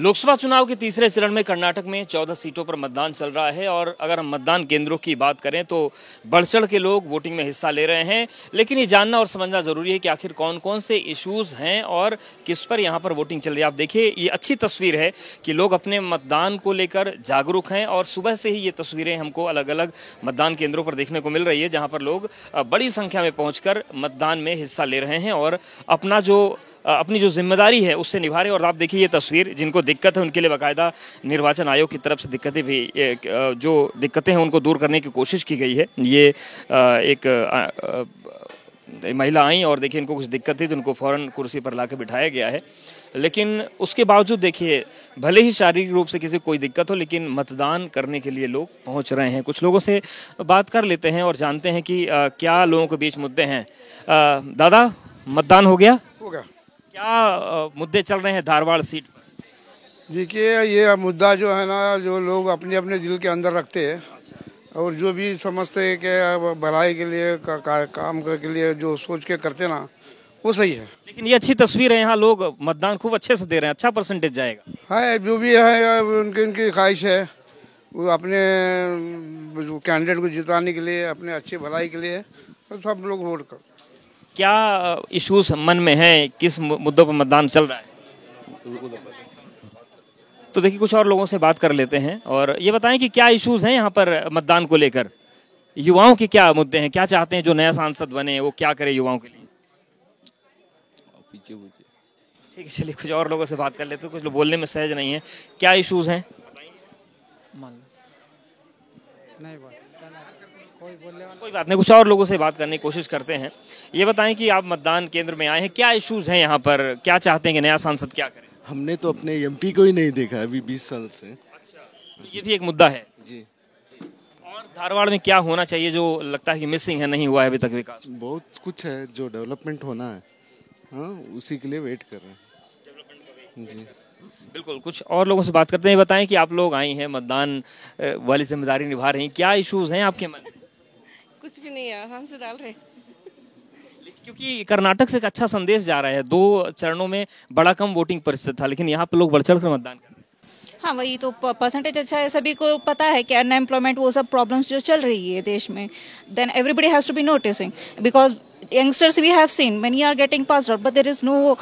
लोकसभा चुनाव के तीसरे चरण में कर्नाटक में 14 सीटों पर मतदान चल रहा है और अगर हम मतदान केंद्रों की बात करें तो बढ़ के लोग वोटिंग में हिस्सा ले रहे हैं लेकिन ये जानना और समझना जरूरी है कि आखिर कौन कौन से इश्यूज हैं और किस पर यहाँ पर वोटिंग चल रही है आप देखिए ये अच्छी तस्वीर है कि लोग अपने मतदान को लेकर जागरूक हैं और सुबह से ही ये तस्वीरें हमको अलग अलग मतदान केंद्रों पर देखने को मिल रही है जहाँ पर लोग बड़ी संख्या में पहुँच मतदान में हिस्सा ले रहे हैं और अपना जो अपनी जो जिम्मेदारी है उससे निभा रहे हैं और आप देखिए ये तस्वीर जिनको दिक्कत है उनके लिए बाकायदा निर्वाचन आयोग की तरफ से दिक्कतें भी जो दिक्कतें हैं उनको दूर करने की कोशिश की गई है ये एक महिला आई और देखिए इनको कुछ दिक्कत थी तो उनको फ़ौरन कुर्सी पर ला बिठाया गया है लेकिन उसके बावजूद देखिए भले ही शारीरिक रूप से किसी कोई दिक्कत हो लेकिन मतदान करने के लिए लोग पहुंच रहे हैं कुछ लोगों से बात कर लेते हैं और जानते हैं कि आ, क्या लोगों के बीच मुद्दे हैं आ, दादा मतदान हो गया हो गया क्या मुद्दे चल रहे हैं धारवाड़ सीट पर देखिए ये मुद्दा जो है ना जो लोग अपने अपने दिल के अंदर रखते हैं और जो भी समझते हैं कि भलाई के लिए का, का, काम के लिए जो सोच के करते ना वो सही है लेकिन ये अच्छी तस्वीर है यहाँ लोग मतदान खूब अच्छे से दे रहे हैं अच्छा परसेंटेज जाएगा है हाँ, जो भी है उनकी उनकी ख्वाहिश है वो अपने कैंडिडेट को जिताने के लिए अपने अच्छी भलाई के लिए सब लोग वोट करते क्या इश्यूज मन में हैं किस मुद्दों पर मतदान चल रहा है तो देखिए कुछ और लोगों से बात कर लेते हैं और ये बताएं कि क्या इश्यूज हैं यहाँ पर मतदान को लेकर युवाओं के क्या मुद्दे हैं क्या चाहते हैं जो नया सांसद बने वो क्या करे युवाओं के लिए पीछे पीछे ठीक है चलिए कुछ और लोगों से बात कर लेते हैं कुछ लोग बोलने में सहज नहीं है क्या इश्यूज हैं नहीं कोई बात नहीं कुछ और लोगों से बात करने की कोशिश करते हैं ये बताएं कि आप मतदान केंद्र में आए हैं क्या इश्यूज हैं यहाँ पर क्या चाहते हैं कि नया सांसद क्या करे हमने तो अपने एमपी को ही नहीं देखा अभी बीस साल से अच्छा तो ये भी एक मुद्दा है जी और धारवाड़ में क्या होना चाहिए जो लगता है कि मिसिंग है नहीं हुआ है अभी तक विकास बहुत कुछ है जो डेवलपमेंट होना है हाँ उसी के लिए वेट कर रहे हैं जी बिल्कुल कुछ और लोगों से बात करते हैं बताएं कि आप लोग आई हैं मतदान वाली जिम्मेदारी निभा रही हैं क्या इश्यूज हैं आपके मन कुछ भी नहीं है हम से डाल रहे क्योंकि कर्नाटक से एक अच्छा संदेश जा रहा है दो चरणों में बड़ा कम वोटिंग प्रतिशत था लेकिन यहाँ पर लोग बढ़ चढ़ कर मतदान कर हाँ वही तो परसेंटेज अच्छा है सभी को पता है कि अनएम्प्लॉयमेंट वो सब प्रॉब्लम्स जो चल रही है देश में then everybody has to be noticing because youngsters we have seen many are getting pass out but there is no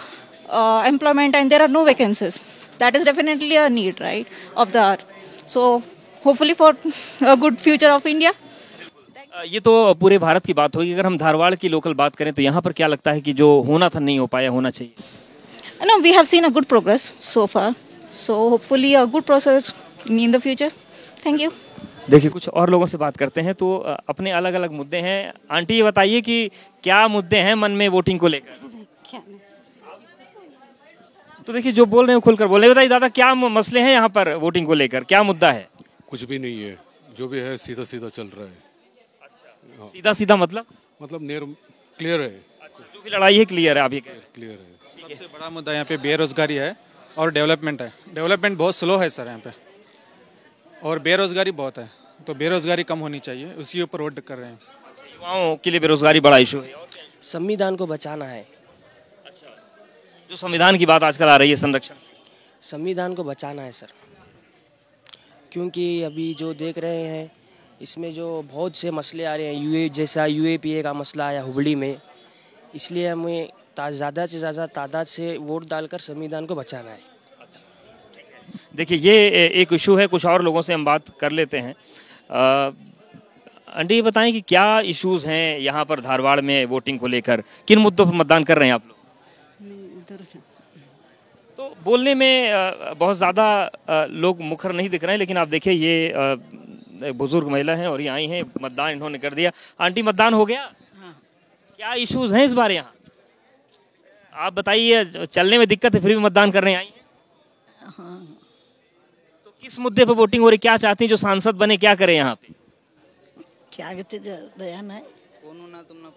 uh, employment and there are no vacancies. That is definitely a need, right, of the hour. So hopefully for a good future of India. Uh, ये तो पूरे भारत की बात होगी अगर हम धारवाड़ की local बात करें तो यहाँ पर क्या लगता है कि जो होना था नहीं हो पाया होना चाहिए no we have seen a good progress so far so hopefully a good process in the future thank you देखिए कुछ और लोगों से बात करते हैं तो uh, अपने अलग अलग मुद्दे हैं आंटी ये बताइए कि क्या मुद्दे हैं मन में वोटिंग को लेकर तो देखिए जो बोल रहे हैं खुलकर बोले बताइए दादा क्या मसले हैं यहाँ पर वोटिंग को लेकर क्या मुद्दा है कुछ भी नहीं है जो भी है सीधा सीधा चल रहा है अच्छा। हाँ। सीधा सीधा मतलब मतलब नेर क्लियर है अच्छा। जो भी लड़ाई है क्लियर है अभी क्लियर है सबसे बड़ा मुद्दा यहाँ पे बेरोजगारी है और डेवलपमेंट है डेवलपमेंट बहुत स्लो है सर यहाँ पे और बेरोजगारी बहुत है तो बेरोजगारी कम होनी चाहिए उसी ऊपर वोट कर रहे हैं अच्छा, युवाओं के लिए बेरोजगारी बड़ा इशू है संविधान को बचाना है जो संविधान की बात आजकल आ रही है संरक्षण संविधान को बचाना है सर क्योंकि अभी जो देख रहे हैं इसमें जो बहुत से मसले आ रहे हैं यूए जैसा यू का मसला आया हुबली में इसलिए हमें ज़्यादा से ज़्यादा तादाद से वोट डालकर संविधान को बचाना है देखिए ये एक इशू है कुछ और लोगों से हम बात कर लेते हैं अंडी ये बताएं कि क्या इश्यूज हैं यहाँ पर धारवाड़ में वोटिंग को लेकर किन मुद्दों पर मतदान कर रहे हैं आप लोग तो बोलने में बहुत ज़्यादा लोग मुखर नहीं दिख रहे हैं लेकिन आप देखिए ये बुजुर्ग महिला हैं और ये आई हैं मतदान इन्होंने कर दिया आंटी मतदान हो गया हाँ। क्या इश्यूज हैं इस बार यहाँ आप बताइए चलने में दिक्कत है फिर भी मतदान करने आई हैं हाँ। तो किस मुद्दे पर वोटिंग हो रही क्या चाहती हैं जो सांसद बने क्या करें यहाँ पे क्या कहते दया ना तुम ना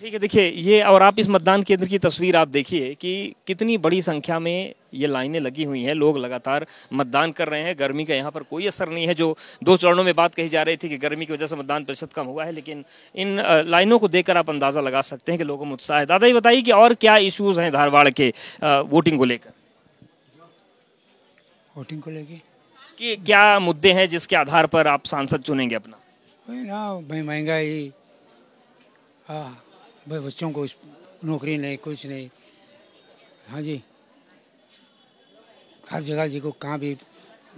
तो ठीक है देखिए ये और आप इस मतदान केंद्र की तस्वीर आप देखिए कि कितनी बड़ी संख्या में ये लाइनें लगी हुई हैं लोग लगातार मतदान कर रहे हैं गर्मी का यहाँ पर कोई असर नहीं है जो दो चरणों में बात कही जा रही थी कि गर्मी की वजह से मतदान प्रतिशत कम हुआ है लेकिन इन लाइनों को देखकर आप अंदाज़ा लगा सकते हैं कि लोगों में उत्साह है दादा ये बताइए कि और क्या इशूज़ हैं धारवाड़ के वोटिंग को लेकर वोटिंग को लेकर कि क्या मुद्दे हैं जिसके आधार पर आप सांसद चुनेंगे अपना महंगाई हाँ बच्चों को नौकरी नहीं कुछ नहीं हाँ जी हर जगह जी को कहाँ भी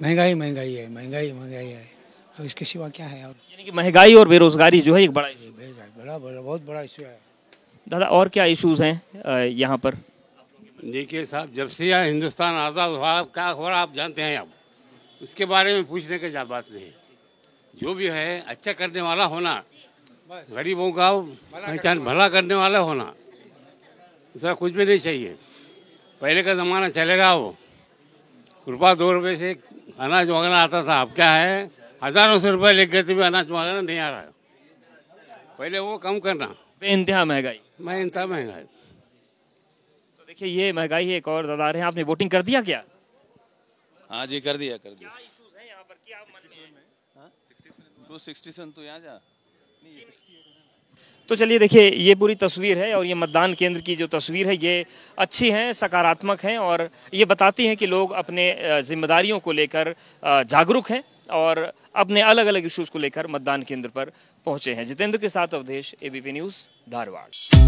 महंगाई महंगाई है महंगाई महंगाई है अब तो इसके सिवा क्या है और यानी कि महंगाई और बेरोजगारी जो है एक बड़ा बड़ा बड़ा बहुत बड़ा इशू है दादा और क्या इश्यूज हैं यहाँ पर देखिए साहब जब से यहाँ हिंदुस्तान आज़ाद हुआ क्या हो रहा आप जानते हैं आप उसके बारे में पूछने की बात नहीं जो भी है अच्छा करने वाला होना गरीबों का पहचान भला करने वाला होना दूसरा कुछ भी नहीं चाहिए पहले का ज़माना चलेगा वो कृपा दो रुपये से अनाज वगैरह आता था अब क्या है हज़ारों से रुपये लेकर गए भी अनाज वगैरह नहीं आ रहा है पहले वो कम करना इंतहा महंगाई मैं इंतहा महंगाई तो देखिए ये महंगाई एक और दादा रहे हैं आपने वोटिंग कर दिया क्या हाँ जी कर दिया कर दिया क्या पर टू सिक्सटी सन तो यहाँ जा तो चलिए देखिए ये पूरी तस्वीर है और ये मतदान केंद्र की जो तस्वीर है ये अच्छी है सकारात्मक हैं और ये बताती हैं कि लोग अपने जिम्मेदारियों को लेकर जागरूक हैं और अपने अलग अलग इश्यूज़ को लेकर मतदान केंद्र पर पहुंचे हैं जितेंद्र के साथ अवधेश एबीपी न्यूज़ धारवाड़